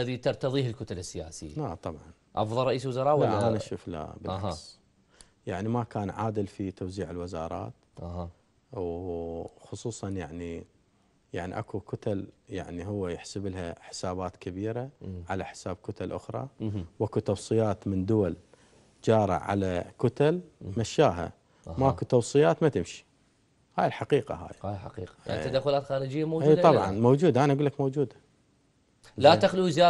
الذي ترتضيه الكتل السياسية نعم طبعا أفضل رئيس وزراء ولا لا أنا أشوف لا بالعكس أه. يعني ما كان عادل في توزيع الوزارات أه. وخصوصا يعني يعني اكو كتل يعني هو يحسب لها حسابات كبيره م. على حساب كتل اخرى واكو توصيات من دول جاره على كتل مشاها أه. ماكو توصيات ما تمشي هاي الحقيقه هاي هاي حقيقه يعني إيه. تدخلات خارجيه إيه، موجوده اي طبعا موجوده انا اقول لك موجوده لا تخلو زيارة